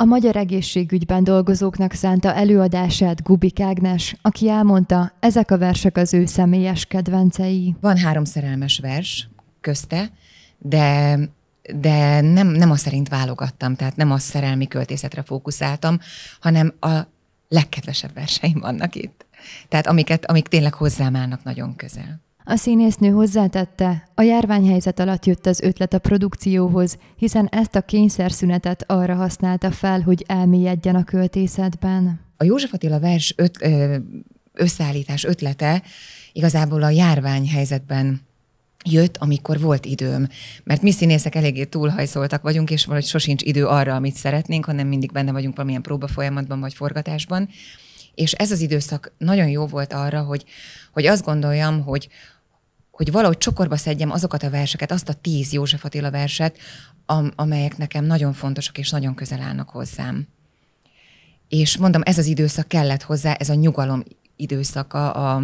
a magyar egészségügyben dolgozóknak szánta előadását Gubik Ágnes, aki elmondta, ezek a versek az ő személyes kedvencei. Van három szerelmes vers közte, de de nem, nem azt szerint válogattam, tehát nem a szerelmi költészetre fókuszáltam, hanem a legkedvesebb verseim vannak itt. Tehát amiket, amik tényleg hozzám állnak nagyon közel. A színésznő hozzátette, a járványhelyzet alatt jött az ötlet a produkcióhoz, hiszen ezt a kényszerszünetet arra használta fel, hogy elmélyedjen a költészetben. A József Attila vers öt, ö, összeállítás ötlete igazából a járványhelyzetben jött, amikor volt időm. Mert mi színészek eléggé túlhajszoltak vagyunk, és valahogy sosincs idő arra, amit szeretnénk, hanem mindig benne vagyunk valamilyen próba folyamatban vagy forgatásban. És ez az időszak nagyon jó volt arra, hogy, hogy azt gondoljam, hogy hogy valahogy csokorba szedjem azokat a verseket, azt a tíz József Attila verset, am- amelyek nekem nagyon fontosak és nagyon közel állnak hozzám. És mondom, ez az időszak kellett hozzá, ez a nyugalom időszaka, a,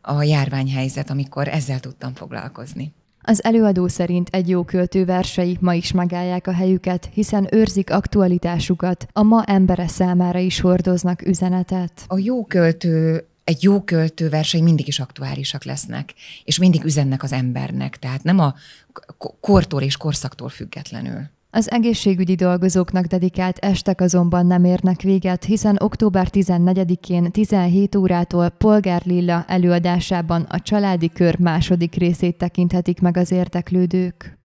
a járványhelyzet, amikor ezzel tudtam foglalkozni. Az előadó szerint egy jó költő versei ma is megállják a helyüket, hiszen őrzik aktualitásukat, a ma embere számára is hordoznak üzenetet. A jó költő egy jó költő versei mindig is aktuálisak lesznek, és mindig üzennek az embernek, tehát nem a kortól és korszaktól függetlenül. Az egészségügyi dolgozóknak dedikált estek azonban nem érnek véget, hiszen október 14-én 17 órától Polgár Lilla előadásában a családi kör második részét tekinthetik meg az érdeklődők.